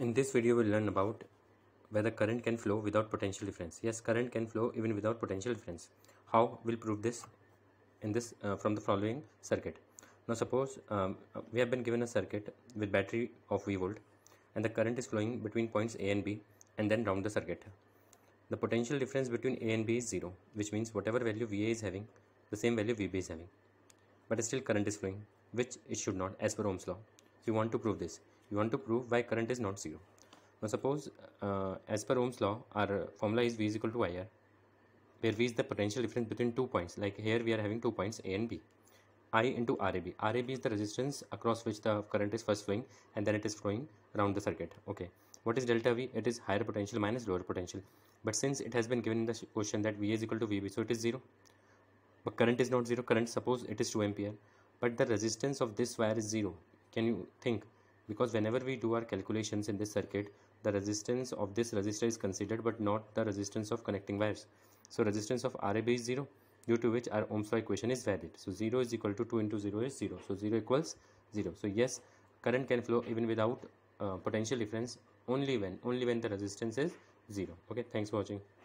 In this video we'll learn about whether current can flow without potential difference. Yes, current can flow even without potential difference. How? We'll prove this in this uh, from the following circuit. Now suppose um, we have been given a circuit with battery of V volt and the current is flowing between points A and B and then round the circuit. The potential difference between A and B is 0 which means whatever value VA is having the same value VB is having but still current is flowing which it should not as per Ohm's law. So you want to prove this you want to prove why current is not zero now suppose uh, as per ohm's law our formula is v is equal to ir where v is the potential difference between two points like here we are having two points a and b i into rab rab is the resistance across which the current is first flowing and then it is flowing around the circuit okay what is delta v it is higher potential minus lower potential but since it has been given in the question that v is equal to vb so it is zero but current is not zero current suppose it is 2 ampere but the resistance of this wire is zero can you think because whenever we do our calculations in this circuit the resistance of this resistor is considered but not the resistance of connecting wires so resistance of rab is 0 due to which our ohm's law equation is valid so 0 is equal to 2 into 0 is 0 so 0 equals 0 so yes current can flow even without uh, potential difference only when only when the resistance is 0 okay thanks for watching